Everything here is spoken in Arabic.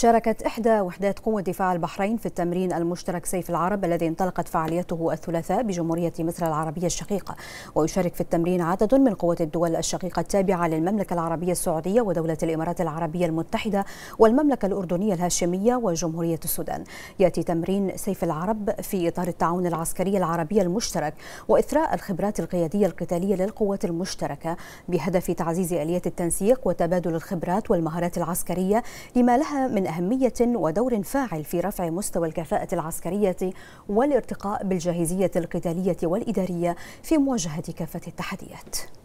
شاركت إحدى وحدات قوة دفاع البحرين في التمرين المشترك سيف العرب الذي انطلقت فعاليته الثلاثاء بجمهورية مصر العربية الشقيقة ويشارك في التمرين عدد من قوات الدول الشقيقة التابعة للمملكة العربية السعودية ودولة الإمارات العربية المتحدة والمملكة الأردنية الهاشمية وجمهورية السودان يأتي تمرين سيف العرب في إطار التعاون العسكري العربي المشترك وإثراء الخبرات القيادية القتالية للقوات المشتركة بهدف تعزيز آليات التنسيق وتبادل الخبرات والمهارات العسكرية لما لها من أهمية ودور فاعل في رفع مستوى الكفاءة العسكرية والارتقاء بالجاهزية القتالية والإدارية في مواجهة كافة التحديات